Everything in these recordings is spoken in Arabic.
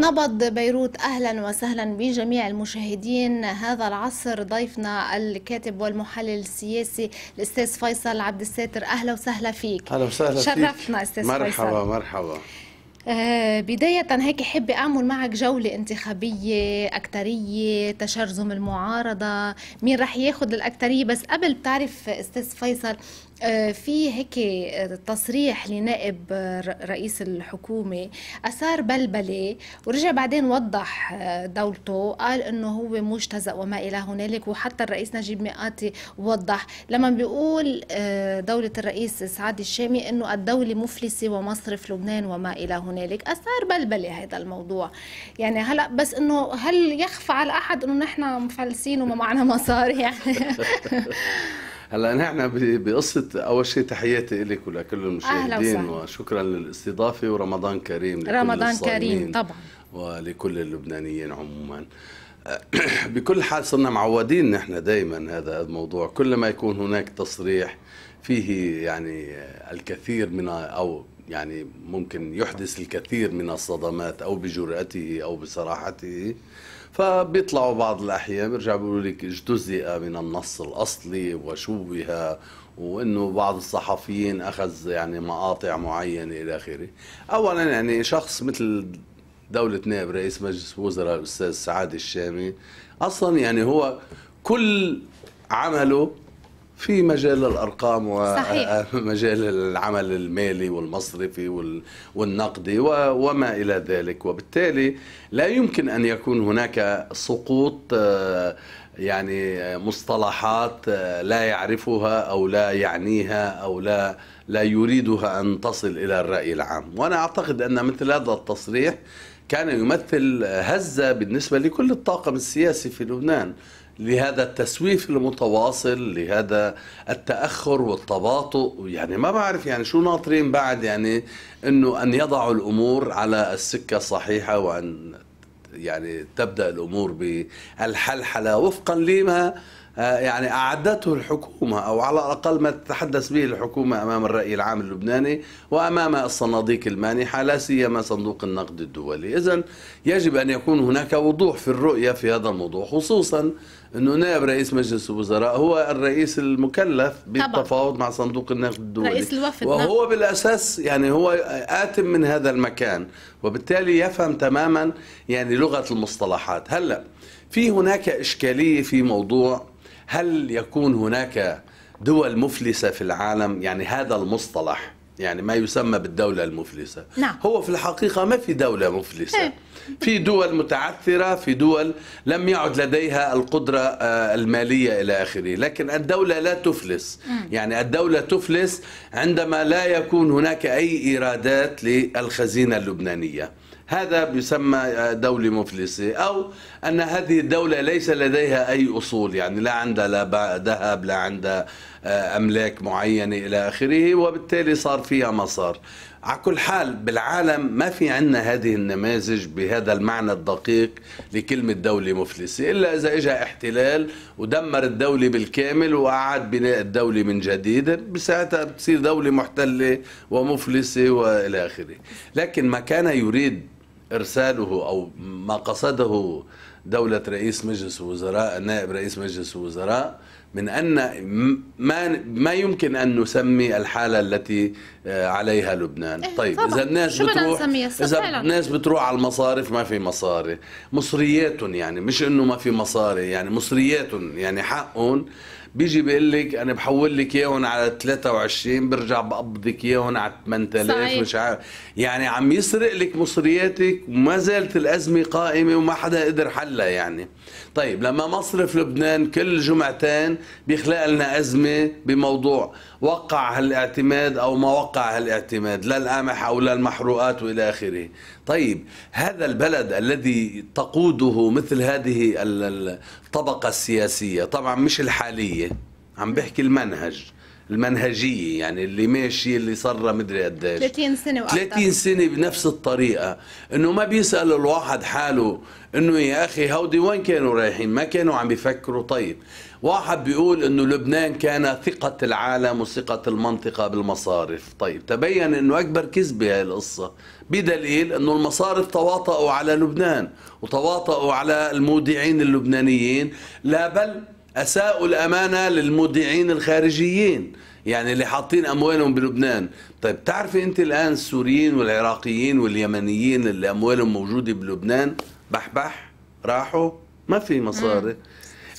نبض بيروت اهلا وسهلا بجميع المشاهدين هذا العصر ضيفنا الكاتب والمحلل السياسي الاستاذ فيصل عبد الساتر اهلا وسهلا فيك اهلا وسهلا شرفتنا استاذ مرحبا فيصل مرحبا مرحبا آه، بداية هيك حابة أعمل معك جولة انتخابية أكترية تشرذم المعارضة مين رح ياخد الأكترية بس قبل بتعرف أستاذ فيصل آه، في هيك آه، تصريح لنائب آه، رئيس الحكومة أثار بلبلة ورجع بعدين وضح دولته قال إنه هو مجتزأ وما إلى هنالك وحتى الرئيس نجيب مئاتي وضح لما بيقول دولة الرئيس سعد الشامي إنه الدولة مفلسة ومصرف لبنان وما إلى هنالك أثار بلبلة هذا الموضوع يعني هلا بس إنه هل يخفى على أحد إنه نحن مفلسين وما معنا مصاري يعني هلا نحن بقصه اول شيء تحياتي لك ولكل المشاهدين وشكرا للاستضافه ورمضان كريم لكل رمضان كريم طبعا ولكل اللبنانيين عموما بكل حال صرنا معودين نحن دائما هذا الموضوع كل ما يكون هناك تصريح فيه يعني الكثير من او يعني ممكن يحدث الكثير من الصدمات او بجرأته او بصراحته فبيطلعوا بعض الاحيان بيرجعوا بيقولوا لك اجتزئ من النص الاصلي وشوه وانه بعض الصحفيين اخذ يعني مقاطع معينه الى اخره اولا يعني شخص مثل دولة نائب رئيس مجلس وزراء الأستاذ سعاد الشامي أصلا يعني هو كل عمله في مجال الارقام ومجال العمل المالي والمصرفي والنقدي وما الى ذلك وبالتالي لا يمكن ان يكون هناك سقوط آه، يعني مصطلحات آه، لا يعرفها او لا يعنيها او لا لا يريدها ان تصل الى الراي العام وانا اعتقد ان مثل هذا التصريح كان يمثل هزه بالنسبه لكل الطاقم السياسي في لبنان لهذا التسويف المتواصل لهذا التأخر والتباطؤ يعني ما بعرف يعني شو ناطرين بعد يعني أنه أن يضعوا الأمور على السكة الصحيحة وأن يعني تبدا الامور بالحلحله وفقا لما آه، يعني اعدته الحكومه او على الاقل ما تتحدث به الحكومه امام الراي العام اللبناني وامام الصناديق المانحه لا سيما صندوق النقد الدولي، اذا يجب ان يكون هناك وضوح في الرؤيه في هذا الموضوع خصوصا انه نائب رئيس مجلس الوزراء هو الرئيس المكلف بالتفاوض مع صندوق النقد الدولي رئيس الوفد نعم. وهو بالاساس يعني هو اتم من هذا المكان وبالتالي يفهم تماما يعني بلغه المصطلحات هلا في هناك اشكاليه في موضوع هل يكون هناك دول مفلسه في العالم يعني هذا المصطلح يعني ما يسمى بالدولة المفلسة نعم. هو في الحقيقة ما في دولة مفلسة إيه. في دول متعثرة في دول لم يعد لديها القدرة آه، المالية إلى آخره لكن الدولة لا تفلس يعني الدولة تفلس عندما لا يكون هناك أي إيرادات للخزينة اللبنانية هذا بيسمى دولة مفلسة أو أن هذه الدولة ليس لديها أي أصول يعني لا عندها لا ذهب لا عندها آه، أملاك معينة إلى آخره وبالتالي صار فيها مسار على كل حال بالعالم ما في عندنا هذه النماذج بهذا المعنى الدقيق لكلمة دولة مفلسة إلا إذا إجا احتلال ودمر الدولة بالكامل وأعاد بناء الدولة من جديد بساعتها بتصير دولة محتلة ومفلسة وإلى آخره لكن ما كان يريد ارساله او ما قصده دوله رئيس مجلس الوزراء نائب رئيس مجلس الوزراء من ان ما ما يمكن ان نسمي الحاله التي آه، عليها لبنان إيه طيب طبعا. اذا الناس بتروح اذا الناس بتروح على المصارف ما في مصاري مصريات يعني مش انه ما في مصاري يعني مصريات يعني حقهم بيجي بيقول لك انا بحول لك اياهم على 23 برجع بقبضك اياهم على 8000 مش عارف يعني عم يسرق لك مصرياتك وما زالت الازمه قائمه وما حدا قدر حلها يعني طيب لما مصرف لبنان كل جمعتين بيخلق لنا أزمة بموضوع وقع هالاعتماد أو ما وقع هالاعتماد لا القمح أو لا المحروقات وإلى آخره طيب هذا البلد الذي تقوده مثل هذه الطبقة السياسية طبعا مش الحالية عم بحكي المنهج المنهجيه يعني اللي ماشي اللي صار له مدري قديش 30 سنه وأكثر 30 سنه بنفس الطريقه انه ما بيسال الواحد حاله انه يا اخي هودي وين كانوا رايحين ما كانوا عم بيفكروا طيب واحد بيقول انه لبنان كان ثقة العالم وثقة المنطقة بالمصارف طيب تبين انه اكبر كذبة هاي القصة بدليل انه المصارف تواطؤوا على لبنان وتواطؤوا على المودعين اللبنانيين لا بل اساءوا الامانه للمودعين الخارجيين يعني اللي حاطين اموالهم بلبنان طيب تعرفي انت الان السوريين والعراقيين واليمنيين اللي اموالهم موجوده بلبنان بحبح راحوا ما في مصاري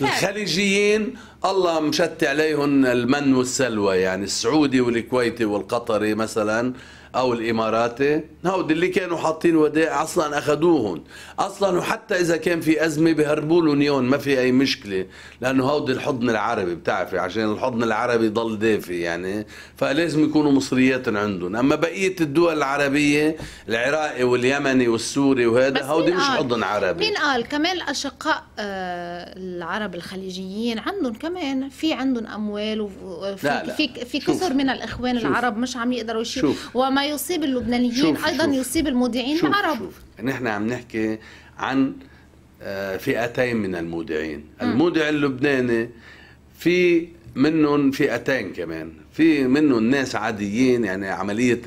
الخليجيين الله مشتي عليهم المن والسلوى يعني السعودي والكويتي والقطري مثلا او الاماراتي هود اللي كانوا حاطين ودائع اصلا اخذوهم اصلا وحتى اذا كان في ازمه بهربوا لهم ما في اي مشكله لانه هود الحضن العربي بتعرفي عشان الحضن العربي ضل دافي يعني فلازم يكونوا مصريات عندهم اما بقيه الدول العربيه العراقي واليمني والسوري وهذا هودي مش حضن عربي مين قال كمان الاشقاء آه، العرب الخليجيين عندهم كمان في عندهم اموال وفي لا لا. في في كثر من الاخوان شوف. العرب مش عم يقدروا يشيلوا وما ما يصيب اللبنانيين شوف ايضا شوف يصيب المودعين شوف العرب شوف. نحن عم نحكي عن آه، فئتين من المودعين المودع اللبناني في منهم فئتين كمان في منهم ناس عاديين يعني عملية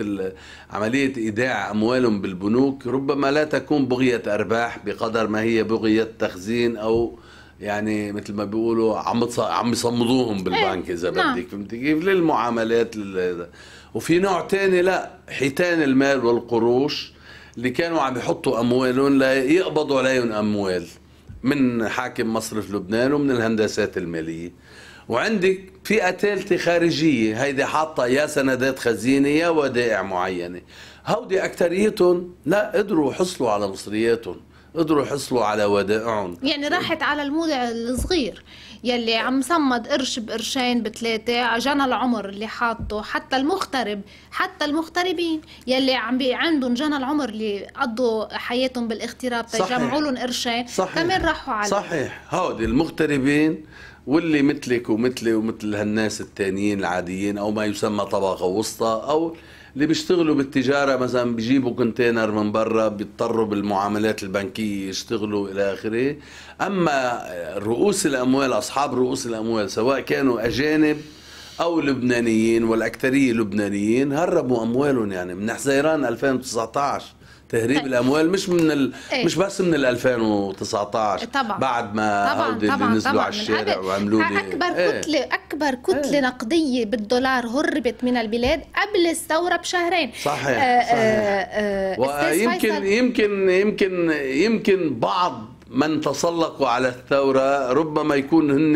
عملية إيداع أموالهم بالبنوك ربما لا تكون بغية أرباح بقدر ما هي بغية تخزين أو يعني مثل ما بيقولوا عم عم يصمدوهم إيه، بالبنك إذا نعم. بدك فهمتي كيف للمعاملات لل... وفي نوع تاني لا حيتان المال والقروش اللي كانوا عم يحطوا اموالهم ليقبضوا عليهم اموال من حاكم مصرف لبنان ومن الهندسات الماليه وعندك فئه ثالثه خارجيه هيدي حاطه يا سندات خزينه يا ودائع معينه هودي اكثريتهم لا قدروا حصلوا على مصرياتهم قدروا يحصلوا على ودائعهم يعني راحت على المودع الصغير يلي عم صمد قرش بقرشين بثلاثة عجنا العمر اللي حاطه حتى المغترب حتى المغتربين يلي عم بي عندهم جنى العمر اللي قضوا حياتهم بالاغتراب تجمعوا لهم قرشين كمان راحوا عليه صحيح هودي المغتربين واللي مثلك ومثلي ومثل هالناس التانيين العاديين او ما يسمى طبقه وسطى او اللي بيشتغلوا بالتجاره مثلا بيجيبوا كونتينر من برا بيضطروا بالمعاملات البنكيه يشتغلوا الى اخره اما رؤوس الاموال اصحاب رؤوس الاموال سواء كانوا اجانب او لبنانيين والاكثريه لبنانيين هربوا اموالهم يعني من حزيران 2019 تهريب طيب. الاموال مش من ال... ايه؟ مش بس من ال 2019 طبعا بعد ما طبعا طبعا نزلوا على الشارع وعملوا لي اكبر ايه؟ كتله اكبر إيه. كتله ايه؟ نقديه بالدولار هربت من البلاد قبل الثوره بشهرين صحيح, آه, آه، صحيح. آه آه ويمكن يمكن يمكن يمكن بعض من تسلقوا على الثورة ربما يكون هن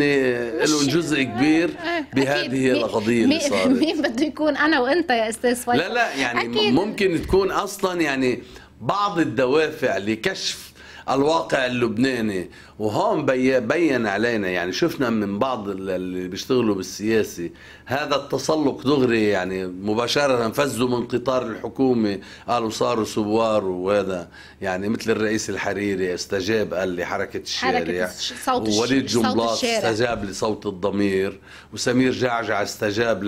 لهم جزء كبير آه، بهذه القضية اللي صارت مين بده يكون أنا وأنت يا أستاذ فايز لا لا يعني أكيد. ممكن تكون أصلا يعني بعض الدوافع لكشف الواقع اللبناني وهون بين علينا يعني شفنا من بعض اللي بيشتغلوا بالسياسي هذا التسلق دغري يعني مباشرة فزوا من قطار الحكومة قالوا صاروا ثوار وهذا يعني مثل الرئيس الحريري استجاب قال لحركة الشارع حركة الشارع ووليد جملاط استجاب لصوت الضمير وسمير جعجع استجاب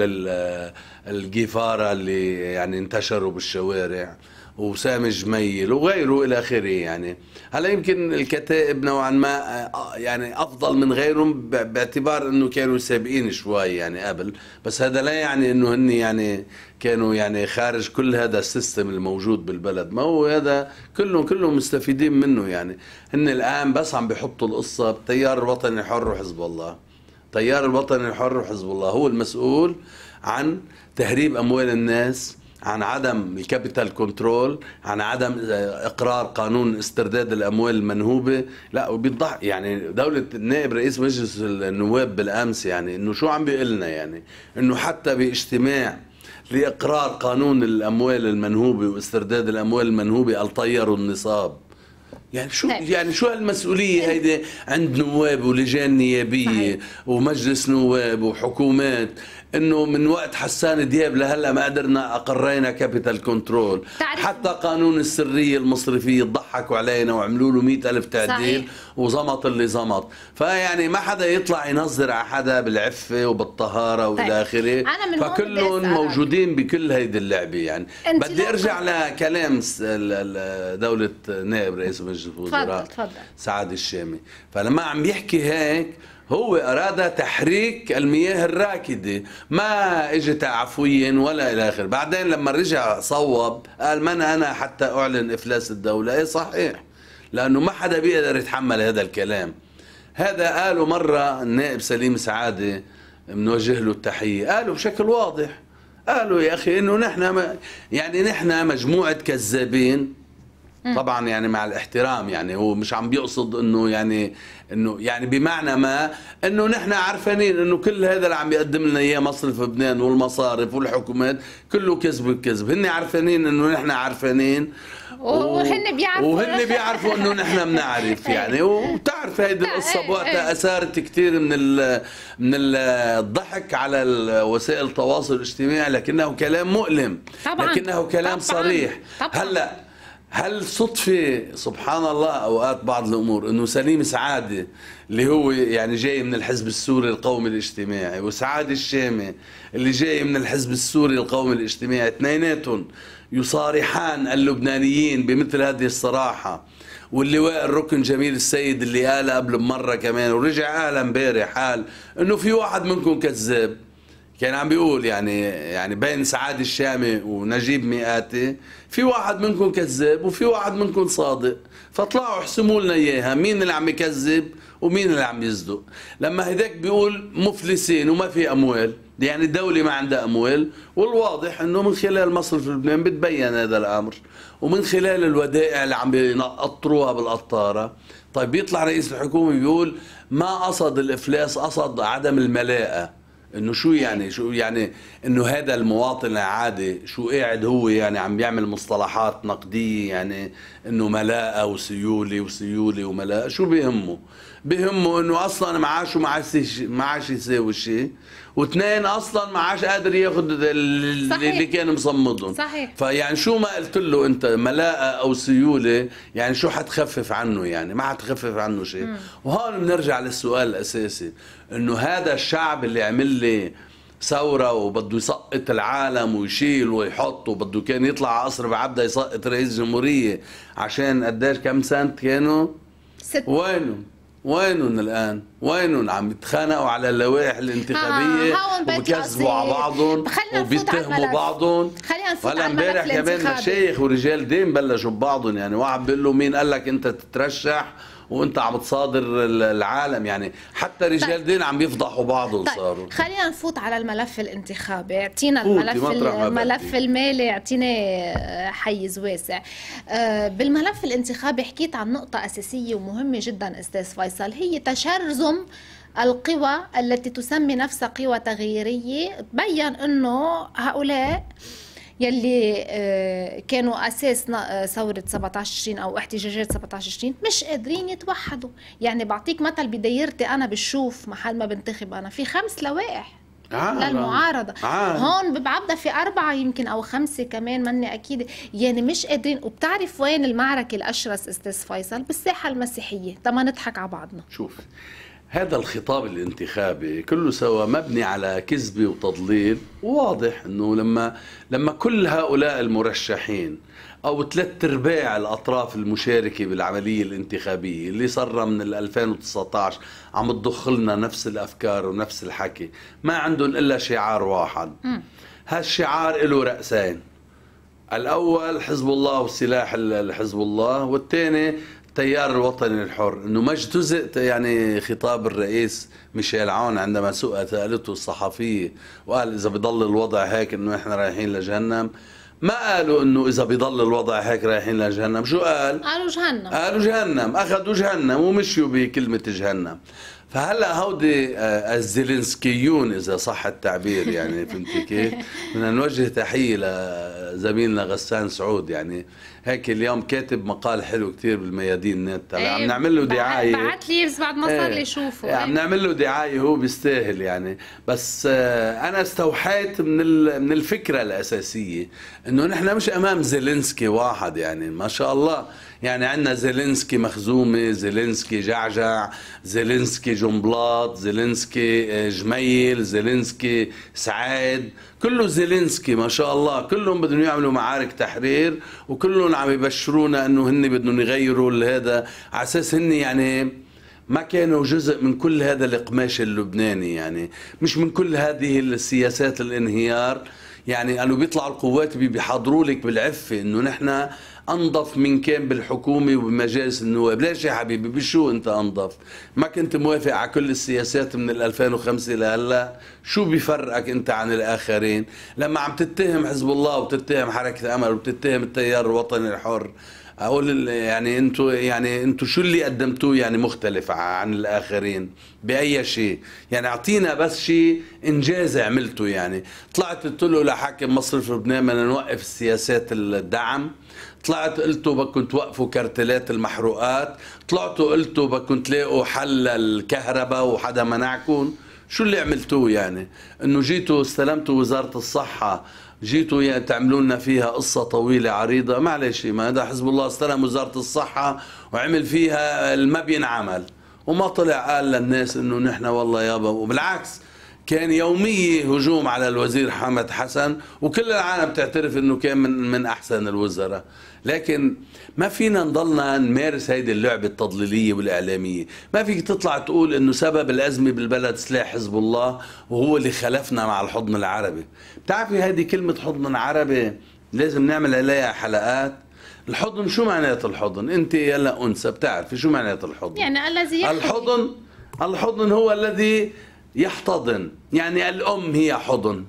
للجيفارة اللي يعني انتشروا بالشوارع وسامي جميل وغيره الى اخره يعني هلا يمكن الكتائب نوعا ما يعني افضل من غيرهم باعتبار انه كانوا سابقين شوي يعني قبل بس هذا لا يعني انه هن يعني كانوا يعني خارج كل هذا السيستم الموجود بالبلد ما هو هذا كلهم كلهم مستفيدين منه يعني هن الان بس عم بيحطوا القصه بتيار الوطني الحر وحزب الله تيار الوطني الحر وحزب الله هو المسؤول عن تهريب اموال الناس عن عدم الكابيتال كنترول عن عدم آه، اقرار قانون استرداد الاموال المنهوبه لا وبيضح يعني دوله النائب رئيس مجلس النواب بالامس يعني انه شو عم بيقول لنا يعني انه حتى باجتماع لاقرار قانون الاموال المنهوبه واسترداد الاموال المنهوبه طيروا النصاب يعني شو طيب. يعني شو هالمسؤوليه هيدي عند نواب ولجان نيابيه صحيح. ومجلس نواب وحكومات انه من وقت حسان دياب لهلا ما قدرنا اقرينا كابيتال كنترول حتى قانون السريه المصرفيه ضحكوا علينا وعملوا له 100000 الف تعديل وزمط اللي زمط فيعني ما حدا يطلع ينظر على حدا بالعفه وبالطهاره طيب. والى اخره فكلهم موجودين بكل هيدي اللعبه يعني بدي ارجع لكلام دوله نائب رئيس مجلس الوزراء سعاد الشامي فلما عم بيحكي هيك هو أراد تحريك المياه الراكدة ما إجت عفويا ولا إلى آخر بعدين لما رجع صوب قال من أنا حتى أعلن إفلاس الدولة إيه صحيح لأنه ما حدا بيقدر يتحمل هذا الكلام هذا قالوا مرة النائب سليم سعادة بنوجه له التحية قالوا بشكل واضح قالوا يا أخي إنه نحن يعني نحن مجموعة كذابين طبعا يعني مع الاحترام يعني هو مش عم بيقصد انه يعني انه يعني بمعنى ما انه نحن عارفين انه كل هذا اللي عم بيقدم لنا اياه مصرف لبنان والمصارف والحكومات كله كذب بكذب هن عارفين انه نحن عارفين وهن بيعرفوا وهن بيعرفوا انه نحن بنعرف يعني وبتعرف هيدي القصه إيه، بوقتها إيه. اثارت كثير من ال من الضحك على وسائل التواصل الاجتماعي لكنه كلام مؤلم طبعا لكنه كلام طبعا صريح طبعا هلا هل صدفة سبحان الله أوقات بعض الأمور أنه سليم سعادة اللي هو يعني جاي من الحزب السوري القومي الاجتماعي وسعادة الشامي اللي جاي من الحزب السوري القومي الاجتماعي اثنيناتهم يصارحان اللبنانيين بمثل هذه الصراحة واللواء الركن جميل السيد اللي قال قبل بمرة كمان ورجع قال امبارح قال انه في واحد منكم كذاب كان عم بيقول يعني يعني بين سعاد الشامي ونجيب مئاتي في واحد منكم كذاب وفي واحد منكم صادق فطلعوا احسموا لنا اياها مين اللي عم يكذب ومين اللي عم يصدق لما هداك بيقول مفلسين وما في اموال يعني الدولة ما عندها أموال والواضح أنه من خلال مصرف لبنان بتبين هذا الأمر ومن خلال الودائع اللي عم بيقطروها بالقطارة طيب بيطلع رئيس الحكومة بيقول ما قصد الإفلاس قصد عدم الملاءة انه شو يعني شو يعني انه هذا المواطن العادي شو قاعد هو يعني عم بيعمل مصطلحات نقديه يعني انه ملاءه وسيوله وسيوله وملاءه شو بيهمه بيهمه انه اصلا معاشه معاش معاش يساوي شيء واثنين اصلا ما عادش قادر ياخذ اللي كان مصمدهم صحيح فيعني شو ما قلت له انت ملاءه او سيوله يعني شو حتخفف عنه يعني ما حتخفف عنه شيء وهون بنرجع للسؤال الاساسي انه هذا الشعب اللي عمل لي ثوره وبده يسقط العالم ويشيل ويحط وبده كان يطلع على قصر بعبده يسقط رئيس جمهوريه عشان قديش كم سنت كانوا؟ ست وينه؟ وينهم الان؟ وينهم عم يتخانقوا على اللوائح الانتخابيه آه وبكذبوا على بعضهم وبيتهموا بعضهم هلا امبارح كمان مشايخ ورجال دين بلشوا ببعضهم يعني واحد بيقول له مين قال لك انت تترشح وانت عم تصادر العالم يعني حتى رجال طيب. دين عم يفضحوا بعضهم طيب، صاروا طيب. خلينا نفوت على الملف الانتخابي اعطينا الملف الملف المالي اعطينا آه، حيز واسع آه، بالملف الانتخابي حكيت عن نقطة أساسية ومهمة جدا أستاذ فيصل هي تشرذم القوى التي تسمي نفسها قوى تغييرية تبين أنه هؤلاء يلي آه، كانوا اساس آه، ثوره 17 تشرين او احتجاجات 17 تشرين مش قادرين يتوحدوا يعني بعطيك مثل بدايرتي انا بشوف محل ما بنتخب انا في خمس لوائح آه للمعارضة آه. هون ببعبدا في أربعة يمكن أو خمسة كمان مني أكيد يعني مش قادرين وبتعرف وين المعركة الأشرس أستاذ فيصل بالساحة المسيحية طب ما نضحك على بعضنا شوف هذا الخطاب الانتخابي كله سوا مبني على كذبة وتضليل وواضح انه لما لما كل هؤلاء المرشحين او ثلاث ارباع الاطراف المشاركه بالعمليه الانتخابيه اللي صار من 2019 عم تضخ لنا نفس الافكار ونفس الحكي ما عندهم الا شعار واحد هالشعار له راسين الاول حزب الله وسلاح الحزب الله والثاني التيار الوطني الحر انه ما اجتزئت يعني خطاب الرئيس ميشيل عون عندما سئل سالته الصحفيه وقال اذا بضل الوضع هيك انه احنا رايحين لجهنم ما قالوا انه اذا بضل الوضع هيك رايحين لجهنم شو قال قالوا جهنم قالوا جهنم اخذوا جهنم ومشيوا بكلمه جهنم فهلا هودي آه، الزيلينسكيون اذا صح التعبير يعني فهمتي كيف؟ بدنا نوجه تحيه لزميلنا غسان سعود يعني هيك اليوم كاتب مقال حلو كثير بالميادين نت ايه عم نعمل له دعايه بعت لي بس بعد ما صار لي إيه، شوفه ايه عم نعمل له دعايه هو بيستاهل يعني بس آه، انا استوحيت من من الفكره الاساسيه انه نحن مش امام زيلينسكي واحد يعني ما شاء الله يعني عندنا زيلينسكي مخزومه زيلينسكي جعجع زيلينسكي جنبلاط زيلينسكي آه، جميل زيلينسكي سعاد كله زيلينسكي ما شاء الله كلهم بدهم يعملوا معارك تحرير وكلهم عم يبشرونا انه هن بدهم يغيروا هذا على اساس هن يعني ما كانوا جزء من كل هذا القماش اللبناني يعني مش من كل هذه السياسات الانهيار يعني قالوا بيطلعوا القوات بيحضروا لك بالعفه انه نحن انظف من كان بالحكومه وبمجالس النواب، ليش يا حبيبي بشو انت انظف؟ ما كنت موافق على كل السياسات من 2005 لهلا، شو بيفرقك انت عن الاخرين؟ لما عم تتهم حزب الله وبتتهم حركه امل وبتتهم التيار الوطني الحر، اقول يعني انتوا يعني انتوا شو اللي قدمتوه يعني مختلف عن الاخرين باي شيء يعني اعطينا بس شيء انجاز عملته يعني طلعت قلت له لحاكم مصرف لبنان بدنا نوقف سياسات الدعم طلعت قلتوا بدكم توقفوا كرتلات المحروقات طلعتوا قلتوا بدكم تلاقوا حل الكهرباء وحدا منعكم شو اللي عملتوه يعني انه جيتوا استلمتوا وزاره الصحه جيتوا تعملوا لنا فيها قصة طويلة عريضة معلش ما هذا حزب الله استلم وزارة الصحة وعمل فيها ما بينعمل وما طلع قال للناس انه نحن والله يابا وبالعكس كان يومي هجوم على الوزير حمد حسن وكل العالم تعترف انه كان من من احسن الوزراء لكن ما فينا نضلنا نمارس هيدي اللعبه التضليليه والاعلاميه ما فيك تطلع تقول انه سبب الازمه بالبلد سلاح حزب الله وهو اللي خلفنا مع الحضن العربي بتعرفي هذه كلمه حضن عربي لازم نعمل عليها حلقات الحضن شو معنات الحضن انت يلا انثى بتعرفي شو معنات الحضن يعني الذي الحضن الحضن هو الذي يحتضن يعني الأم هي حضن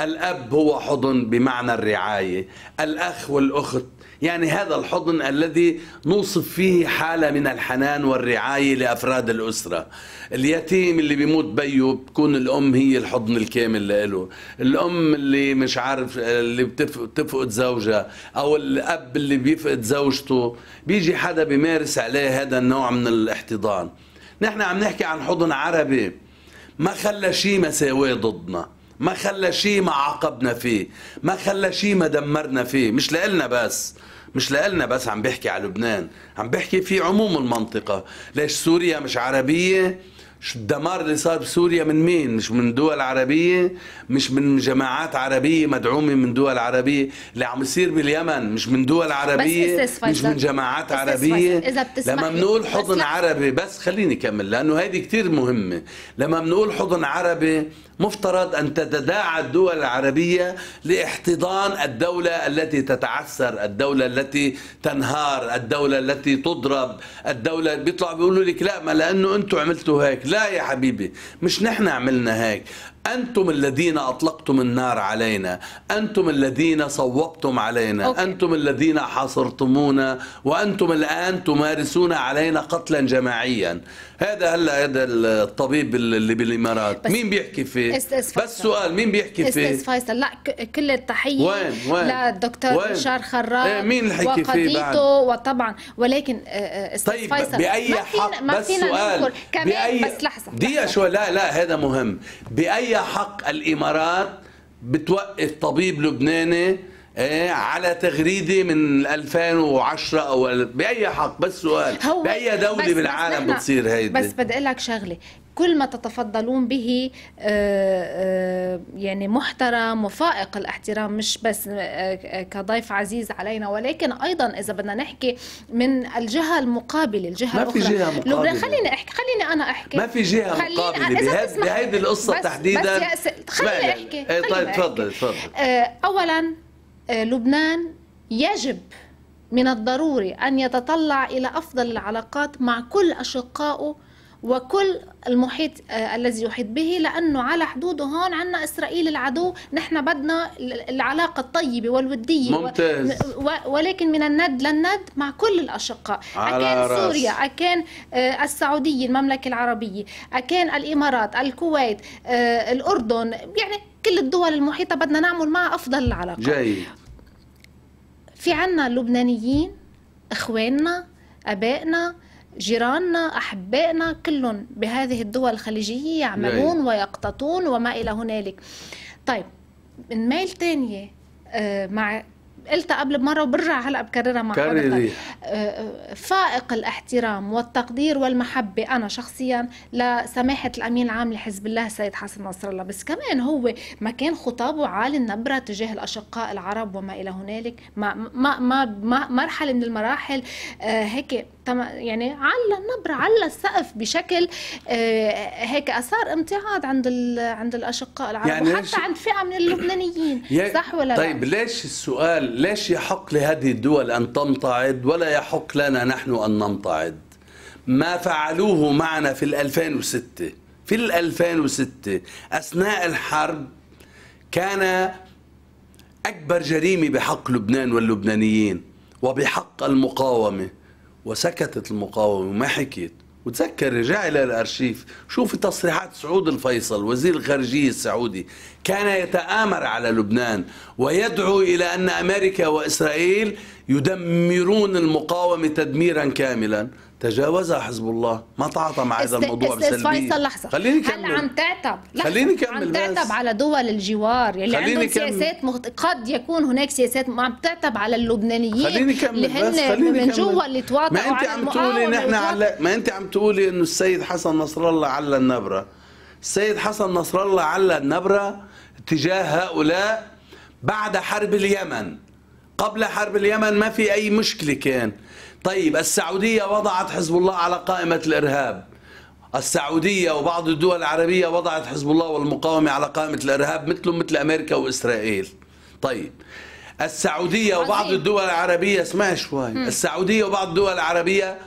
الأب هو حضن بمعنى الرعاية الأخ والأخت يعني هذا الحضن الذي نوصف فيه حالة من الحنان والرعاية لأفراد الأسرة اليتيم اللي بيموت بيه بتكون الأم هي الحضن الكامل له الأم اللي مش عارف اللي بتفقد زوجها أو الأب اللي بيفقد زوجته بيجي حدا بيمارس عليه هذا النوع من الاحتضان نحن عم نحكي عن حضن عربي ما خلى شيء مساواه ضدنا ما خلى شيء ما عاقبنا فيه ما خلى شيء ما دمرنا فيه مش لإلنا بس مش لإلنا بس عم بحكي على لبنان عم بحكي في عموم المنطقة ليش سوريا مش عربية شو الدمار اللي صار بسوريا من مين مش من دول عربية مش من جماعات عربية مدعومة من دول عربية اللي عم يصير باليمن مش من دول عربية مش من جماعات عربية لما بنقول حضن عربي بس خليني كمل لأنه هيدي كتير مهمة لما بنقول حضن عربي مفترض أن تتداعى الدول العربية لاحتضان الدولة التي تتعثر الدولة التي تنهار الدولة التي تضرب الدولة بيطلعوا بيقولوا لك لا ما لأنه أنتم عملتوا هيك لا يا حبيبي مش نحن عملنا هيك أنتم الذين أطلقتم النار علينا أنتم الذين صوبتم علينا أوكي. أنتم الذين حاصرتمونا وأنتم الآن تمارسون علينا قتلا جماعيا هذا هلا هذا الطبيب اللي بالإمارات مين بيحكي فيه بس سؤال مين بيحكي فيه استاذ فيصل لا كل التحية وين؟ وين؟ للدكتور بشار خراج ايه مين اللي حكي فيه بعد؟ وطبعا ولكن آه، آه، استاذ طيب فيصل بأي حق ما فينا بس سؤال نذكر كمان بس لحظة دقيقة شوي لا لا هذا مهم بأي حق الامارات بتوقف طبيب لبناني إيه، على تغريده من 2010 او باي حق بس سؤال باي دوله بس بالعالم بس بتصير هيدي بس بدي اقول لك شغله كل ما تتفضلون به آه، آه، يعني محترم وفائق الاحترام مش بس آه، كضيف عزيز علينا ولكن ايضا اذا بدنا نحكي من الجهه المقابله الجهه ما الاخرى ما في جهه مقابله خليني احكي خليني انا احكي ما في جهه مقابله بهذه القصه بس تحديدا بس خليني احكي إيه، طيب تفضل تفضل اولا لبنان يجب من الضروري ان يتطلع الى افضل العلاقات مع كل اشقائه وكل المحيط آه الذي يحيط به لأنه على حدوده هون عنا إسرائيل العدو نحن بدنا العلاقة الطيبة والودية ممتاز و... ولكن من الند للند مع كل الأشقاء أكان رأس. سوريا أكان آه السعودية المملكة العربية أكان الإمارات الكويت آه الأردن يعني كل الدول المحيطة بدنا نعمل معها أفضل العلاقة جيد في عنا اللبنانيين إخواننا أبائنا جيراننا أحبائنا كلهم بهذه الدول الخليجية يعملون لا. ويقتطون وما إلى هنالك طيب من ميل تانية آه، مع قلتها قبل بمرة وبرجع هلا بكررها مع حضرتك آه، آه، فائق الاحترام والتقدير والمحبة أنا شخصيا لسماحة الأمين العام لحزب الله سيد حسن نصر الله بس كمان هو ما كان خطابه عالي النبرة تجاه الأشقاء العرب وما إلى هنالك ما ما ما, ما مرحلة من المراحل هيك يعني على النبرة على السقف بشكل آه، هيك اثار امتعاض عند عند الاشقاء العرب يعني وحتى عند فئه من اللبنانيين صح ولا طيب لا؟ ليش السؤال ليش يحق لهذه الدول ان تمتعض ولا يحق لنا نحن ان نمتعض؟ ما فعلوه معنا في 2006 في 2006 اثناء الحرب كان اكبر جريمه بحق لبنان واللبنانيين وبحق المقاومه وسكتت المقاومة وما حكيت وتذكر رجع إلى الأرشيف شوف تصريحات سعود الفيصل وزير الخارجية السعودي كان يتآمر على لبنان ويدعو إلى أن أمريكا وإسرائيل يدمرون المقاومة تدميرا كاملا تجاوزها حزب الله ما تعاطى مع هذا الموضوع بسلبيه فيصل لحظه خليني كمل هل عم تعتب لحظة. خليني كمل عم تعتب على دول الجوار يلي يعني عندهم سياسات مخت... قد يكون هناك سياسات ما عم تعتب على اللبنانيين خليني كمل اللي هن خليني من جوا اللي تواطئوا ما انت عم تقولي نحن على ما انت عم تقولي انه السيد حسن نصر الله على النبره السيد حسن نصر الله على النبره تجاه هؤلاء بعد حرب اليمن قبل حرب اليمن ما في أي مشكلة كان طيب السعودية وضعت حزب الله على قائمة الإرهاب السعودية وبعض الدول العربية وضعت حزب الله والمقاومة على قائمة الإرهاب مثلهم مثل أمريكا وإسرائيل طيب السعودية وبعض الدول العربية اسمعي شوي السعودية وبعض الدول العربية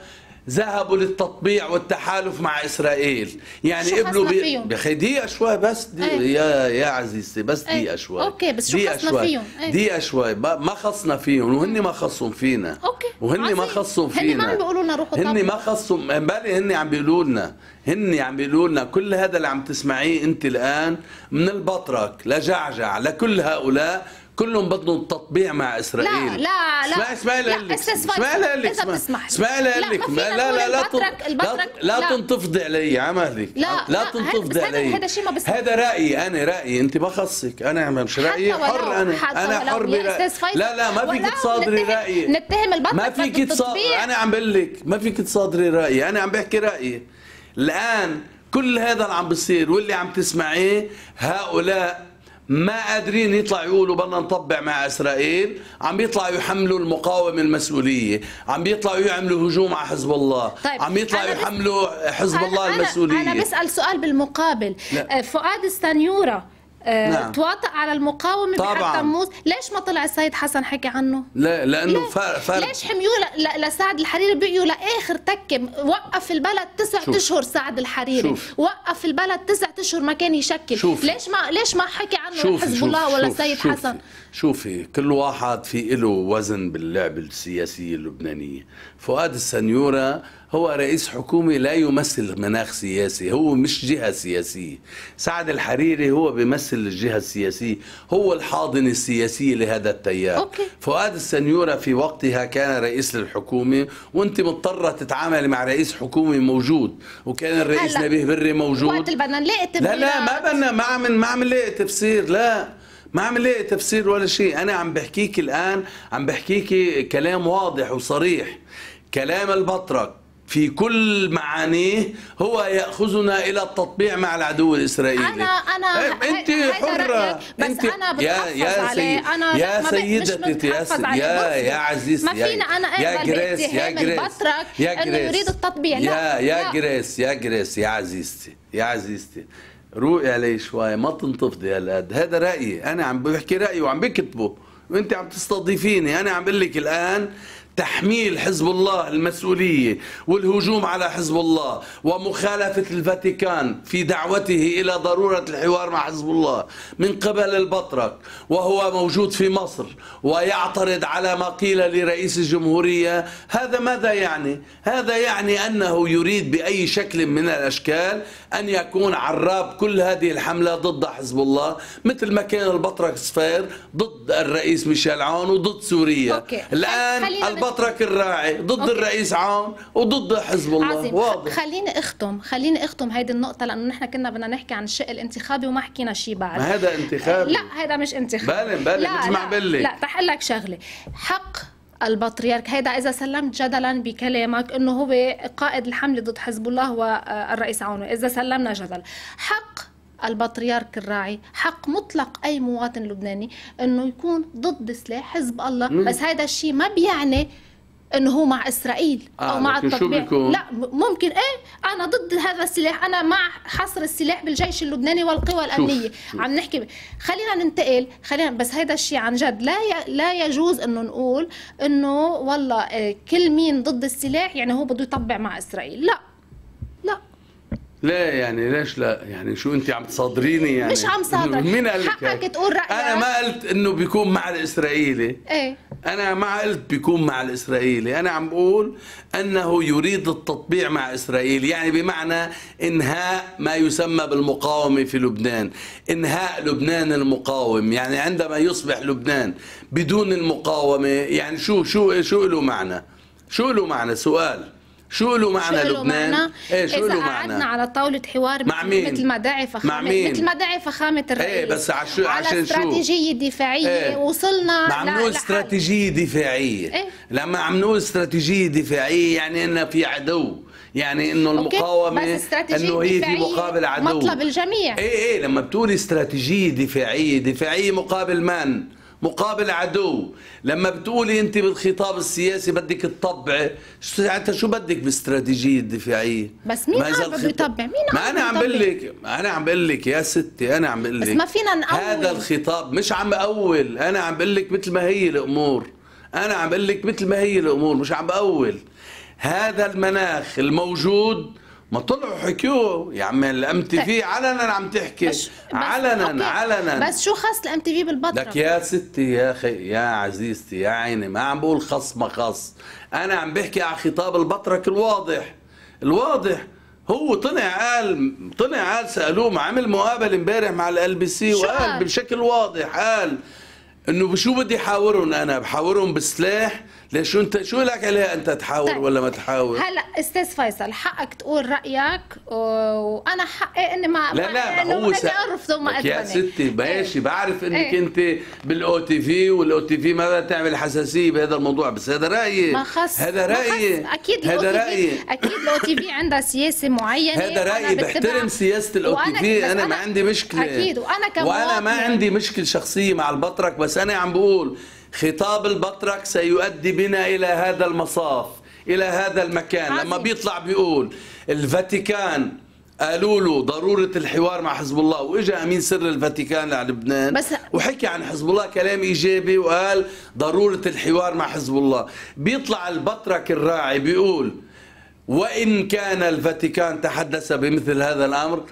ذهبوا للتطبيع والتحالف مع اسرائيل يعني شو قبلوا بي... بخي دقيقه شوي بس دي... أيه. يا يا عزيزتي بس دقيقه إيه. شوي اوكي بس شو خصنا شوي. فيهم دقيقه شوي ما خصنا فيهم وهن ما خصهم فينا اوكي وهن ما خصهم فينا هن ما عم بيقولوا لنا روحوا هن ما خصهم امبارح هن عم بيقولوا لنا هن عم بيقولوا لنا كل هذا اللي عم تسمعيه انت الان من البطرك لجعجع لكل هؤلاء كلهم بدهم تطبيع مع اسرائيل لا لا لا اسمعي لا لك اسمعي لك اسمعي لك لا لا لا لا لا, لا تنتفضي علي على عمالي لا لا تنتفضي علي هذا شيء ما بس هذا رايي انا رايي انت بخصك انا مش رايي حر انا انا حر برايي لا لا ما فيك تصادري رايي نتهم البطرك ما فيك تصادري انا عم بقول لك ما فيك تصادري رايي انا عم بحكي رايي الان كل هذا اللي عم بيصير واللي عم تسمعيه هؤلاء ما قادرين يطلعوا يقولوا بدنا نطبع مع اسرائيل عم بيطلعوا يحملوا المقاومه المسؤوليه عم بيطلعوا يعملوا هجوم على حزب الله طيب. عم يطلعوا يحملوا حزب الله أنا المسؤوليه انا بسال سؤال بالمقابل لا. فؤاد السنيوره آه، نعم. تواطئ على المقاومه طبعا تموز ليش ما طلع السيد حسن حكي عنه لا لانه ليه؟ فرق فرق ليش حميوه لسعد الحريري بقيوا لاخر تكه وقف البلد تسع اشهر سعد الحريري شوف. وقف البلد تسع اشهر ما كان يشكل شوف. ليش ما ليش ما حكي عنه حزب الله ولا السيد حسن شوفي كل واحد في له وزن باللعبة السياسية اللبنانية فؤاد السنيورة هو رئيس حكومة لا يمثل مناخ سياسي هو مش جهة سياسية سعد الحريري هو بيمثل الجهة السياسية هو الحاضنة السياسية لهذا التيار أوكي. فؤاد السنيورة في وقتها كان رئيس للحكومة وانت مضطرة تتعامل مع رئيس حكومة موجود وكان الرئيس نبيه بري موجود وقت بدنا نلاقي لا لا ما بدنا ما عم ما عم نلاقي تفسير لا ما عم ليه تفسير ولا شيء أنا عم بحكيك الآن عم بحكيك كلام واضح وصريح كلام البطرك في كل معانيه هو ياخذنا الى التطبيع مع العدو الاسرائيلي انا انا طيب، انت حره انت أنا يا يا سيد أنا يا سيدتي يا سيدتي يا يا عزيزتي ما فينا انا يا جريس يا جريس يا جريس يريد التطبيع يا يا جريس يا جريس يا عزيزتي يا عزيزتي روقي عليه شوي ما تنتفضي هالقد هذا رايي انا عم بحكي رايي وعم بكتبه وانت عم تستضيفيني انا عم بقول لك الان تحميل حزب الله المسؤولية والهجوم على حزب الله ومخالفة الفاتيكان في دعوته إلى ضرورة الحوار مع حزب الله من قبل البطرك وهو موجود في مصر ويعترض على ما قيل لرئيس الجمهورية هذا ماذا يعني؟ هذا يعني أنه يريد بأي شكل من الأشكال أن يكون عراب كل هذه الحملة ضد حزب الله مثل ما كان البطرك صفير ضد الرئيس ميشيل عون وضد سوريا أوكي. الآن البطرك بطرك الراعي ضد أوكي. الرئيس عون وضد حزب الله عظيم. واضح خليني اختم خليني اختم هيدي النقطه لانه نحن كنا بدنا نحكي عن الشق الانتخابي وما حكينا شيء بعد ما هذا انتخابي لا هذا مش انتخابي بلا بلا مثل ما لا رح اقول لك شغله حق البطريرك هيدا اذا سلمت جدلا بكلامك انه هو قائد الحمله ضد حزب الله والرئيس آه، عون اذا سلمنا جدل حق البطريرك الراعي حق مطلق اي مواطن لبناني انه يكون ضد سلاح حزب الله مم. بس هذا الشيء ما بيعني انه هو مع اسرائيل آه او مع التطبيع لا ممكن ايه انا ضد هذا السلاح انا مع حصر السلاح بالجيش اللبناني والقوى الامنيه شوف. عم نحكي خلينا ننتقل خلينا بس هذا الشيء عن جد لا ي... لا يجوز انه نقول انه والله آه، كل مين ضد السلاح يعني هو بده يطبع مع اسرائيل لا لا يعني ليش لا يعني شو انت عم تصادريني يعني مش عم صادرك مين قال لك حقك تقول رايك انا ما قلت انه بيكون مع الاسرائيلي ايه انا ما قلت بيكون مع الاسرائيلي انا عم بقول انه يريد التطبيع مع اسرائيل يعني بمعنى انهاء ما يسمى بالمقاومه في لبنان انهاء لبنان المقاوم يعني عندما يصبح لبنان بدون المقاومه يعني شو شو شو له معنى شو له معنى سؤال شو له معنى شو لبنان؟ ايه شو له معنى؟ قعدنا على طاولة حوار مع مين؟ مثل ما دعي فخامة مع مين؟ مثل ما دعي فخامة إيه، الرئيس ايه بس عشو على عشان شو؟ على استراتيجية دفاعية ايه؟ وصلنا ما عم نقول استراتيجية دفاعية ايه؟ لما عم نقول استراتيجية دفاعية يعني انه في عدو يعني انه المقاومه انه هي في مقابل عدو مطلب الجميع ايه ايه لما بتقولي استراتيجيه دفاعيه دفاعيه مقابل من؟ مقابل عدو لما بتقولي انت بالخطاب السياسي بدك تطبعي انت شو بدك باستراتيجيه دفاعيه بس مين عم يطبع مين عم ما انا عم بقول لك انا عم بقول لك يا ستي انا عم بقول لك بس ما فينا نقول هذا الخطاب مش عم اول انا عم بقول لك مثل ما هي الامور انا عم بقول لك مثل ما هي الامور مش عم بقول هذا المناخ الموجود ما طلعوا حكيوه يا عم الام تي طيب. في علنا عم تحكي بس علنا علنا بس شو خص الام تي في بالبطل لك يا ستي يا خي يا عزيزتي يا عيني ما عم بقول خص ما خص انا عم بحكي على خطاب البطرك الواضح الواضح هو طلع قال طلع قال سالوه عمل مقابله امبارح مع ال بي سي وقال بشكل واضح قال انه بشو بدي حاورهم انا بحاورهم بسلاح ليش شو انت شو لك عليها انت تحاور طيب. ولا ما تحاور هلا استاذ فيصل حقك تقول رايك وانا حقي اني ما لا لا ما هو ارفضه ما يا ستي ماشي ايه. بعرف انك ايه. انت بالاو تي في والاو تي في ما تعمل حساسيه بهذا الموضوع بس هذا رايي ما خص هذا رايي اكيد هذا رايي اكيد الاو تي في عندها سياسه معينه هذا رايي بحترم سياسه الاو تي في انا ما عندي مشكله اكيد وانا كمان وانا ما عندي مشكله شخصيه مع البطرك بس انا عم بقول خطاب البطرك سيؤدي بنا إلى هذا المصاف إلى هذا المكان لما بيطلع بيقول الفاتيكان قالوا له ضرورة الحوار مع حزب الله وإجا أمين سر الفاتيكان على بس وحكي عن حزب الله كلام إيجابي وقال ضرورة الحوار مع حزب الله بيطلع البطرك الراعي بيقول وإن كان الفاتيكان تحدث بمثل هذا الأمر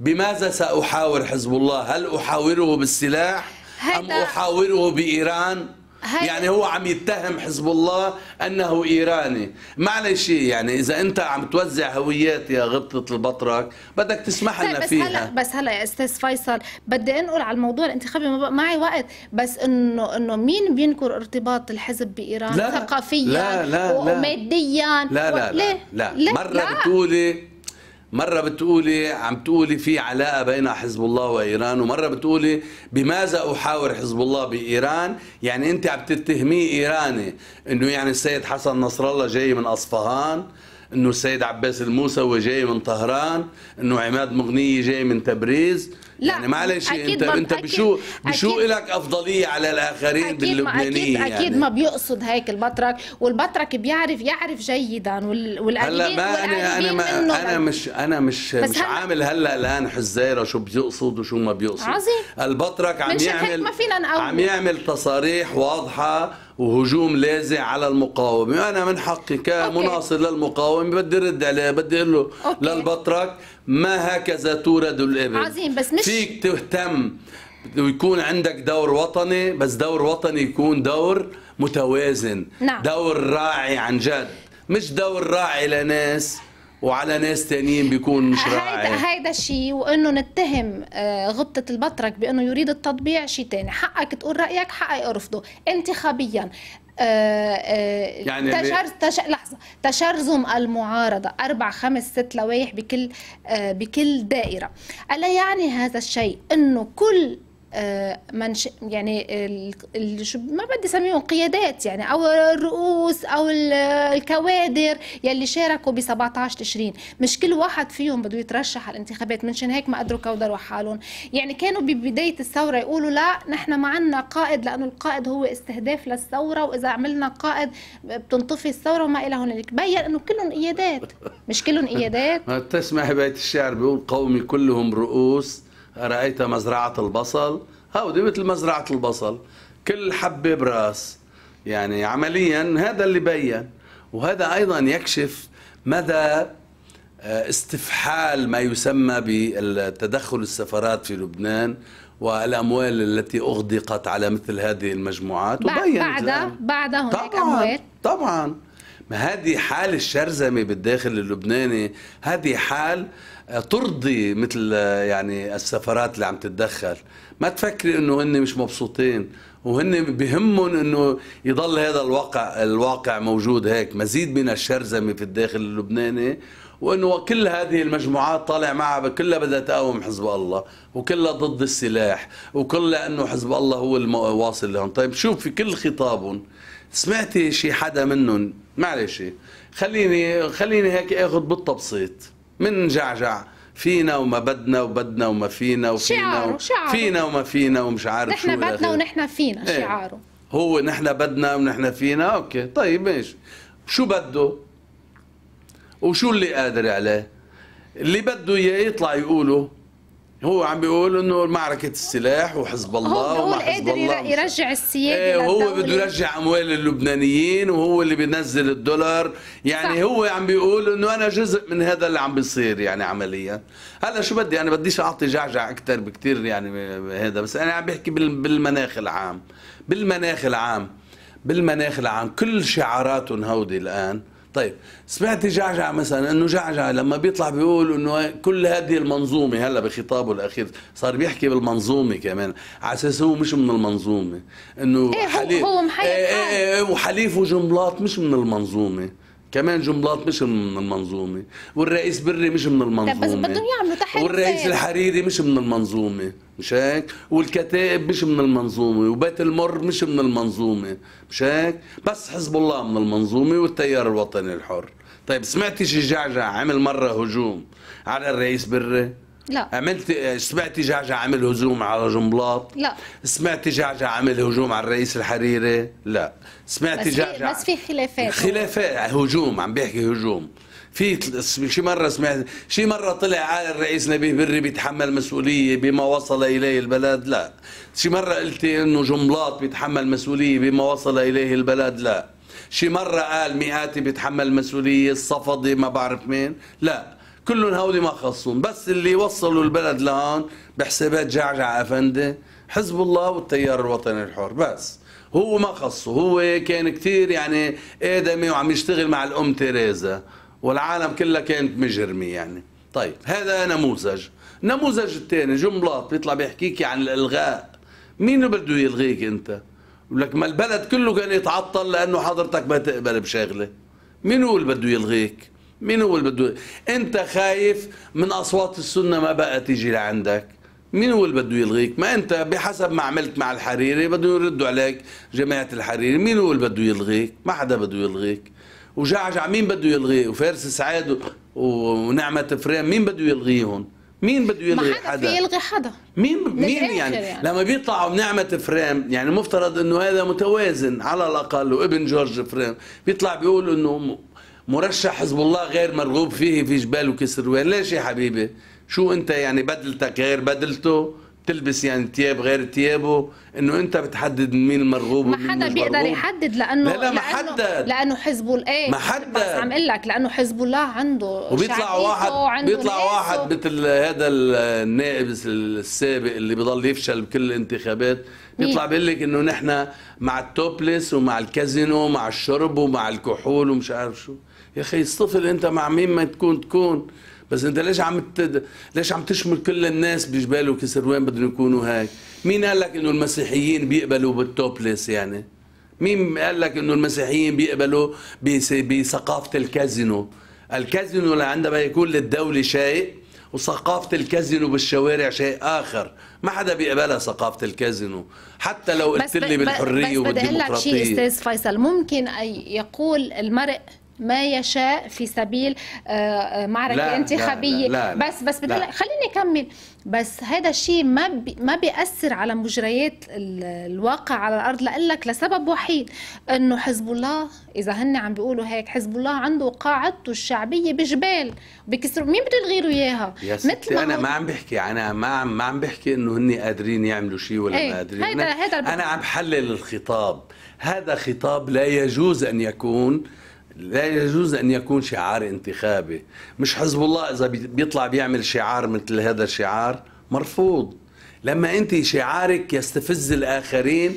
بماذا سأحاور حزب الله هل أحاوره بالسلاح أم أحاوره بإيران هل... يعني هو عم يتهم حزب الله انه ايراني معلش يعني اذا انت عم توزع هويات يا غبطه البطرك بدك تسمح طيب، لنا بس فيها هلا بس هلا يا استاذ فيصل بدي انقل على الموضوع الانتخابي ما بقى معي وقت بس انه انه مين بينكر ارتباط الحزب بايران لا ثقافيا لا لا وماديا لا لا, لا, لا, لا, لا, لا, لا, لا, لا مره بتقولي مرة بتقولي عم تقولي في علاقة بين حزب الله وإيران ومرة بتقولي بماذا أحاور حزب الله بإيران يعني أنت عم تتهمي إيراني أنه يعني السيد حسن نصر الله جاي من أصفهان أنه السيد عباس الموسوي جاي من طهران أنه عماد مغنية جاي من تبريز لا يعني معلش انت انت بشو بشو لك افضليه على الاخرين أكيد باللبنانيه ما اكيد يعني. اكيد ما بيقصد هيك البطرك والبطرك بيعرف يعرف جيدا والقليلين هلا انا انا انا مش انا مش مش هل... عامل هلا الان حزيره شو بيقصد وشو ما بيقصد عظيم البطرك عم يعمل ما فينا نقول عم يعمل تصاريح واضحه وهجوم لاذع على المقاومه انا من حقي كمناصر للمقاومه بدي رد عليه بدي اقول له للبطرك ما هكذا تورد الإبل عظيم بس مش فيك تهتم ويكون عندك دور وطني بس دور وطني يكون دور متوازن نعم. دور راعي عن جد مش دور راعي لناس وعلى ناس تانيين بيكون مش راعي هيدا, هيدا الشيء وانه نتهم آه، غبطة البطرك بانه يريد التطبيع شيء تاني حقك تقول رايك حقي ارفضه انتخابيا آه، آه، يعني تشر... تش... لحظه تشرذم المعارضه اربع خمس ست لوائح بكل آه، بكل دائره الا يعني هذا الشيء انه كل آه، منش يعني ال... ما بدي اسميهم قيادات يعني او الرؤوس او الكوادر يلي شاركوا ب 17 تشرين مش كل واحد فيهم بده يترشح على الانتخابات منشان هيك ما قدروا كودروا حالهم يعني كانوا ببدايه الثوره يقولوا لا نحن ما عندنا قائد لانه القائد هو استهداف للثوره واذا عملنا قائد بتنطفي الثوره وما الى هنالك بين انه كلهم قيادات مش كلهم قيادات تسمع بيت الشعر بيقول قومي كلهم رؤوس أرأيت مزرعة البصل هودي مثل مزرعة البصل كل حبة براس يعني عمليا هذا اللي بين وهذا أيضا يكشف مدى آه، استفحال ما يسمى بالتدخل السفارات في لبنان والاموال التي اغدقت على مثل هذه المجموعات وبينت بعد بعد هناك طبعا اموال طبعا ما هذه حال الشرزمة بالداخل اللبناني هذه حال ترضي مثل يعني السفارات اللي عم تتدخل ما تفكري انه هن مش مبسوطين وهن بهمهم انه يضل هذا الواقع الواقع موجود هيك مزيد من الشرذمه في الداخل اللبناني وانه كل هذه المجموعات طالع معها كلها بدها تقاوم حزب الله وكلها ضد السلاح وكلها انه حزب الله هو الواصل لهم طيب شوف في كل خطابهم سمعتي شي حدا منهم معلش خليني خليني هيك اخذ بالتبسيط من جعجع فينا وما بدنا وبدنا وما فينا وفينا شعاره شعاره فينا وما فينا ومش عارف نحن شو بدنا ونحن فينا ايه شعاره هو نحن بدنا ونحن فينا اوكي طيب ماشي شو بده وشو اللي قادر عليه اللي بده اياه يطلع يقوله هو عم بيقول انه معركه السلاح وحزب الله هو وما حزب الله قادر يرجع السياده ايه وهو بده يرجع اموال اللبنانيين وهو اللي بينزل الدولار يعني صح. هو عم بيقول انه انا جزء من هذا اللي عم بيصير يعني عمليا هلا شو بدي انا بديش اعطي جعجع اكثر بكثير يعني هذا بس انا عم بحكي بالمناخ العام بالمناخ العام بالمناخ العام كل شعاراتهم هودي الان طيب سمعت جعجع مثلا انه جعجع لما بيطلع بيقول انه كل هذه المنظومه هلا بخطابه الاخير صار بيحكي بالمنظومه كمان على اساس هو مش من المنظومه انه إيه حليف هو محيط إيه إيه إيه وحليف وجملات مش من المنظومه كمان جملات مش من المنظومه والرئيس بري مش من المنظومه بس بدهم يعملوا تحاليل والرئيس الحريري مش من المنظومه مش هيك والكتائب مش من المنظومه وبيت المر مش من المنظومه مش هيك بس حزب الله من المنظومه والتيار الوطني الحر طيب سمعتي شي جعجع عمل مره هجوم على الرئيس بري لا عملت سمعت جعجع عمل هجوم على جنبلاط لا سمعت جعجع عمل هجوم على الرئيس الحريري لا سمعت بس جعجع بس في خلافات خلافات هجوم عم بيحكي هجوم في شي مره سمعت شي مره طلع قال الرئيس نبيه بري بيتحمل مسؤوليه بما وصل اليه البلد لا شي مره قلتي انه جنبلاط بيتحمل مسؤوليه بما وصل اليه البلد لا شي مره قال مئاتي بيتحمل مسؤوليه الصفدي ما بعرف مين لا كلهم هودي ما خصهم بس اللي وصلوا البلد لهون بحسابات جعجع افندي حزب الله والتيار الوطني الحر بس هو ما خصه هو كان كثير يعني ادمي وعم يشتغل مع الام تيريزا والعالم كلها كانت مجرمه يعني طيب هذا نموذج النموذج الثاني جملات بيطلع بيحكيك عن الالغاء مين اللي بده يلغيك انت لك ما البلد كله كان يتعطل لانه حضرتك ما تقبل بشغله مين هو اللي بده يلغيك مين هو اللي بده انت خايف من اصوات السنه ما بقى تيجي لعندك مين هو اللي بده يلغيك ما انت بحسب ما عملت مع الحريري بده يردوا عليك جماعه الحريري مين هو اللي بده يلغيك ما حدا بده يلغيك وجعجع مين بده يلغيه وفارس سعاد ونعمه فريم مين بده يلغيهم مين بده يلغي ما حدا, حدا؟ يلغي حدا مين مين يعني, يعني لما بيطلعوا بنعمة فريم يعني مفترض انه هذا متوازن على الاقل وابن جورج فريم بيطلع بيقول انه مرشح حزب الله غير مرغوب فيه في جبال وكسروان ليش يا حبيبي شو انت يعني بدلتك غير بدلته تلبس يعني ثياب غير ثيابه انه انت بتحدد مين المرغوب ما حدا بيقدر يحدد لانه لا لا ما حدد لانه حزب الله ايه ما حدد بس عم اقول لك لانه حزب الله عنده وبيطلع واحد بيطلع واحد مثل هذا النائب السابق اللي بضل يفشل بكل الانتخابات بيطلع بيقول لك انه نحن مع التوبلس ومع الكازينو ومع الشرب ومع الكحول ومش عارف شو يا اخي الطفل انت مع مين ما تكون تكون بس انت ليش عم تد... ليش عم تشمل كل الناس بجبال وكسروان بدهم يكونوا هيك مين قال لك انه المسيحيين بيقبلوا بالتوبليس يعني مين قال لك انه المسيحيين بيقبلوا بس... بثقافه الكازينو الكازينو عندما يكون للدوله شيء وثقافة الكازينو بالشوارع شيء آخر ما حدا بيقبلها ثقافة الكازينو حتى لو قلت لي بالحرية بس والديمقراطية بس بدي أقول لك شيء أستاذ فيصل ممكن يقول المرء ما يشاء في سبيل آه، آه، معركه لا انتخابيه لا لا لا بس بس بدي خليني اكمل بس هذا الشيء ما بي ما بياثر على مجريات الواقع على الارض لاقول لك لسبب وحيد انه حزب الله اذا هن عم بيقولوا هيك حزب الله عنده قاعدته الشعبيه بجبال بكسروا مين بده يلغي اياها مثل ما انا ما عم بحكي انا ما عم ما عم بحكي انه هن قادرين يعملوا شيء ولا ايه ما قادرين هيدا هيدا انا عم حلل الخطاب هذا خطاب لا يجوز ان يكون لا يجوز ان يكون شعار انتخابي مش حزب الله اذا بيطلع بيعمل شعار مثل هذا الشعار مرفوض لما انت شعارك يستفز الاخرين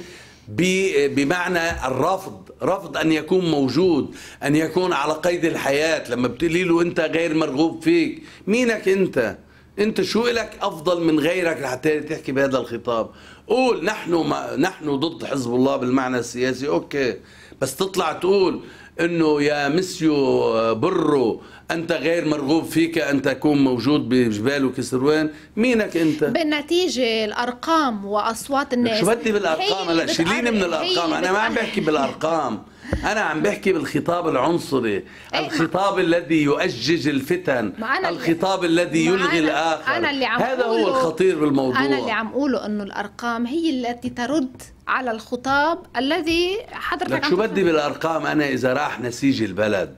بمعنى الرفض رفض أن يكون موجود أن يكون على قيد الحياة لما بتقولي له أنت غير مرغوب فيك مينك أنت أنت شو لك أفضل من غيرك لحتى تحكي بهذا الخطاب قول نحن ما نحن ضد حزب الله بالمعنى السياسي أوكي بس تطلع تقول انه يا مسيو برو انت غير مرغوب فيك ان تكون موجود بجبال وكسروان مينك انت بالنتيجه الارقام واصوات الناس شو بدي بالارقام هلا شيليني من الارقام انا ما عم بحكي بالارقام انا عم بحكي بالخطاب العنصري إيه الخطاب الذي يؤجج الفتن الخطاب الذي يلغي أنا الاخر أنا اللي عم هذا هو الخطير بالموضوع انا اللي عم اقوله انه الارقام هي التي ترد على الخطاب الذي حضرتك لك شو بدي بالارقام انا اذا راح نسيج البلد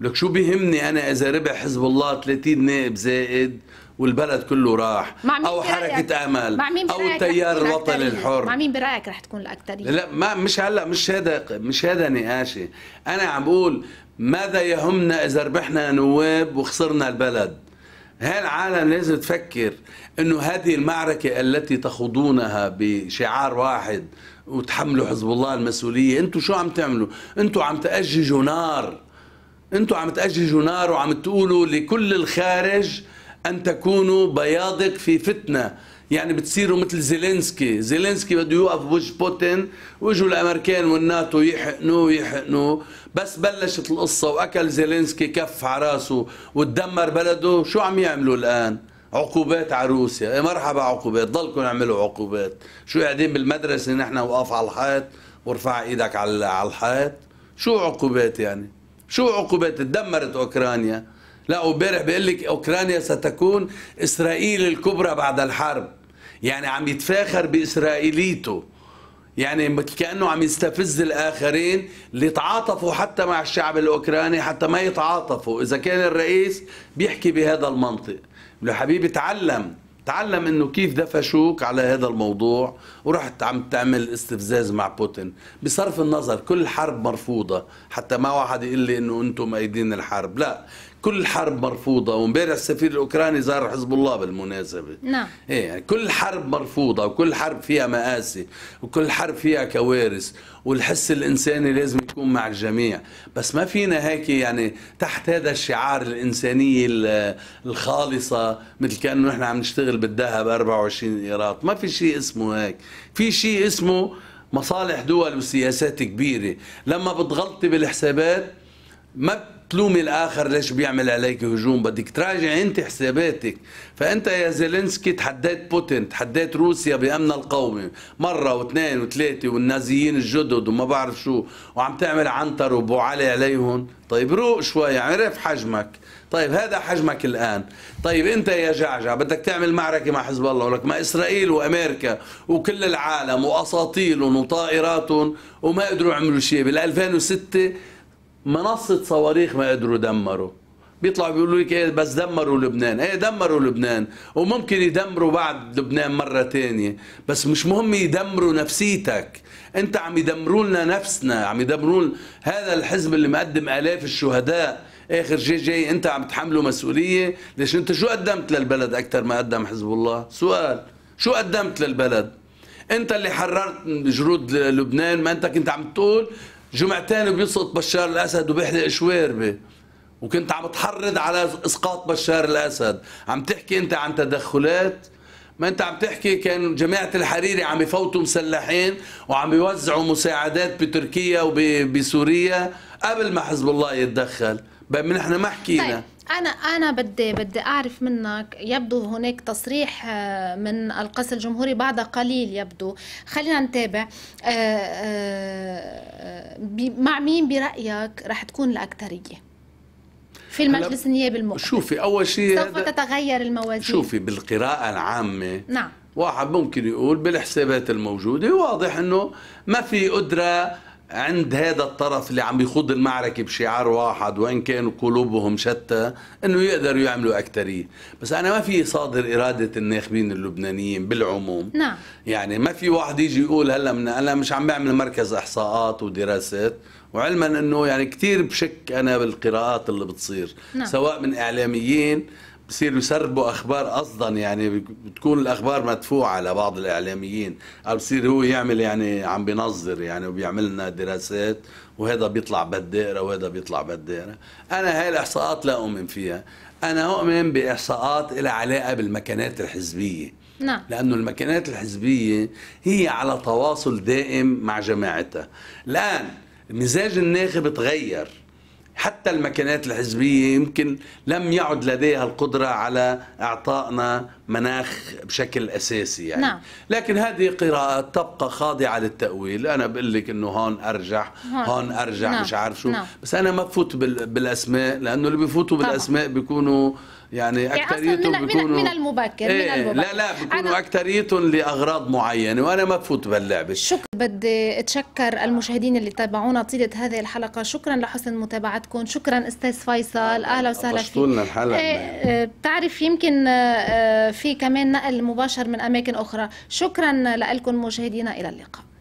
لك شو بيهمني انا اذا ربح حزب الله 30 نائب زائد والبلد كله راح مع مين او حركه امل مع مين او التيار الوطني الحر مع مين برايك رح تكون الاكثريه لا ما مش هلا مش هذا مش هذا نقاشي انا عم بقول ماذا يهمنا اذا ربحنا نواب وخسرنا البلد هالعالم لازم تفكر انه هذه المعركه التي تخوضونها بشعار واحد وتحملوا حزب الله المسؤوليه انتم شو عم تعملوا انتم عم تاججوا نار انتم عم تاججوا نار وعم تقولوا لكل الخارج ان تكونوا بياضك في فتنه يعني بتصيروا مثل زيلينسكي زيلينسكي بده يوقف بوجه بوتين واجوا الامريكان والناتو يحقنوه يحقنوا بس بلشت القصه واكل زيلينسكي كف على راسه وتدمر بلده شو عم يعملوا الان عقوبات على روسيا إيه، يا مرحبا عقوبات ضلكم اعملوا عقوبات شو قاعدين بالمدرسه نحن وقف على الحائط وارفع ايدك على على الحائط شو عقوبات يعني شو عقوبات تدمرت اوكرانيا لا امبارح بيقول لك اوكرانيا ستكون اسرائيل الكبرى بعد الحرب يعني عم يتفاخر باسرائيليته يعني كانه عم يستفز الاخرين ليتعاطفوا حتى مع الشعب الاوكراني حتى ما يتعاطفوا اذا كان الرئيس بيحكي بهذا المنطق له حبيبي تعلم تعلم انه كيف دفشوك على هذا الموضوع ورحت عم تعمل استفزاز مع بوتين بصرف النظر كل حرب مرفوضه حتى ما واحد يقول لي انه انتم ايدين الحرب لا كل حرب مرفوضة وامبارح السفير الأوكراني زار حزب الله بالمناسبة نعم إيه يعني كل حرب مرفوضة وكل حرب فيها مآسي وكل حرب فيها كوارث والحس الإنساني لازم يكون مع الجميع بس ما فينا هيك يعني تحت هذا الشعار الإنسانية الخالصة مثل كأنه نحن عم نشتغل بالذهب 24 قيراط ما في شيء اسمه هيك في شيء اسمه مصالح دول وسياسات كبيرة لما بتغلطي بالحسابات ما تلومي الاخر ليش بيعمل عليك هجوم بدك تراجع انت حساباتك فانت يا زيلينسكي تحديت بوتين تحديت روسيا بامنها القومي مره واثنين وثلاثه والنازيين الجدد وما بعرف شو وعم تعمل عنتر وبو علي عليهم طيب روق شوي عرف حجمك طيب هذا حجمك الان طيب انت يا جعجع بدك تعمل معركه مع حزب الله ولك ما اسرائيل وامريكا وكل العالم واساطيلهم وطائراتهم وما قدروا يعملوا شيء بال 2006 منصة صواريخ ما قدروا دمروا بيطلعوا بيقولوا لك ايه بس دمروا لبنان ايه دمروا لبنان وممكن يدمروا بعد لبنان مرة تانية بس مش مهم يدمروا نفسيتك انت عم يدمروا لنا نفسنا عم يدمروا هذا الحزب اللي مقدم الاف الشهداء اخر شيء جاي انت عم تحمله مسؤوليه ليش انت شو قدمت للبلد اكثر ما قدم حزب الله سؤال شو قدمت للبلد انت اللي حررت جرود لبنان ما انت كنت عم تقول جمعتين بيسقط بشار الاسد وبيحلق شويربي وكنت عم تحرض على اسقاط بشار الاسد عم تحكي انت عن تدخلات ما انت عم تحكي كان جماعه الحريري عم يفوتوا مسلحين وعم يوزعوا مساعدات بتركيا وبسوريا قبل ما حزب الله يتدخل بقى نحن ما حكينا طيب. أنا أنا بدي بدي أعرف منك يبدو هناك تصريح آه، من القس الجمهوري بعد قليل يبدو خلينا نتابع آه، آه، مع مين برأيك رح تكون الأكثرية؟ في المجلس النيابي المقبل شوفي أول شيء سوف تتغير الموازين شوفي بالقراءة العامة نعم واحد ممكن يقول بالحسابات الموجودة واضح أنه ما في قدرة عند هذا الطرف اللي عم بيخوض المعركة بشعار واحد وإن كانوا قلوبهم شتى إنه يقدروا يعملوا أكترية بس أنا ما في صادر إرادة الناخبين اللبنانيين بالعموم نعم يعني ما في واحد يجي يقول هلا من أنا مش عم بعمل مركز إحصاءات ودراسات وعلما إنه يعني كثير بشك أنا بالقراءات اللي بتصير نعم. سواء من إعلاميين بصيروا يسربوا اخبار قصدا يعني بتكون الاخبار مدفوعه لبعض الاعلاميين او بصير هو يعمل يعني عم بنظر يعني وبيعمل لنا دراسات وهذا بيطلع بالدائره وهذا بيطلع بالدائره انا هاي الاحصاءات لا اؤمن فيها انا اؤمن باحصاءات لها علاقه بالمكانات الحزبيه نعم. لأنه المكانات الحزبية هي على تواصل دائم مع جماعتها الآن مزاج الناخب تغير حتى المكانات الحزبية يمكن لم يعد لديها القدرة على إعطائنا مناخ بشكل أساسي يعني نعم. لكن هذه قراءات تبقى خاضعة للتأويل أنا بقول لك أنه هون أرجح هون, هون أرجح نعم. مش عارف شو نعم. بس أنا ما بفوت بالأسماء لأنه اللي بفوتوا بالأسماء بيكونوا يعني, يعني اكثريتهم يعني بيكونوا من المبكر إيه من المبكر لا لا بيكونوا اكثريتهم لاغراض معينه وانا ما بفوت باللعبه شكرا بدي اتشكر المشاهدين اللي تابعونا طيله هذه الحلقه شكرا لحسن متابعتكم شكرا استاذ فيصل آه، اهلا وسهلا فيك طولنا الحلقه إيه،, إيه بتعرف يمكن آه، آه، في كمان نقل مباشر من اماكن اخرى شكرا لكم مشاهدينا الى اللقاء